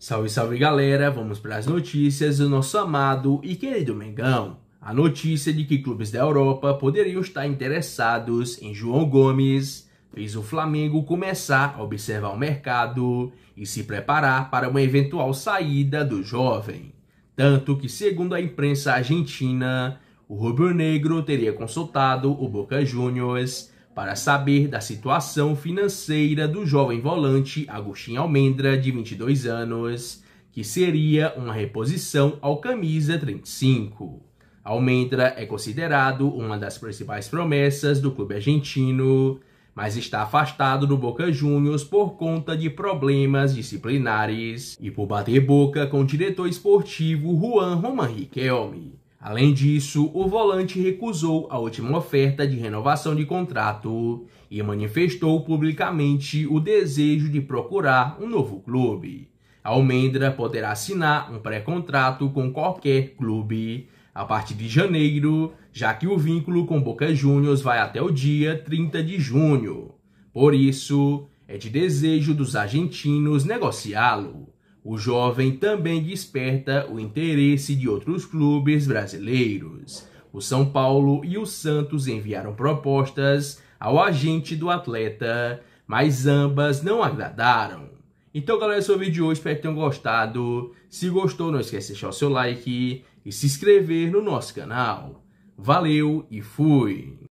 Salve, salve galera, vamos para as notícias do nosso amado e querido Mengão. A notícia de que clubes da Europa poderiam estar interessados em João Gomes fez o Flamengo começar a observar o mercado e se preparar para uma eventual saída do jovem. Tanto que, segundo a imprensa argentina, o rubro-negro teria consultado o Boca Juniors para saber da situação financeira do jovem volante Agostinho Almendra, de 22 anos, que seria uma reposição ao camisa 35. Almendra é considerado uma das principais promessas do clube argentino, mas está afastado do Boca Juniors por conta de problemas disciplinares e por bater boca com o diretor esportivo Juan Roman Riquelme. Além disso, o volante recusou a última oferta de renovação de contrato e manifestou publicamente o desejo de procurar um novo clube. Almendra poderá assinar um pré-contrato com qualquer clube a partir de janeiro, já que o vínculo com Boca Juniors vai até o dia 30 de junho. Por isso, é de desejo dos argentinos negociá-lo o jovem também desperta o interesse de outros clubes brasileiros. O São Paulo e o Santos enviaram propostas ao agente do atleta, mas ambas não agradaram. Então, galera, esse é o vídeo de hoje. Espero que tenham gostado. Se gostou, não esqueça de deixar o seu like e se inscrever no nosso canal. Valeu e fui!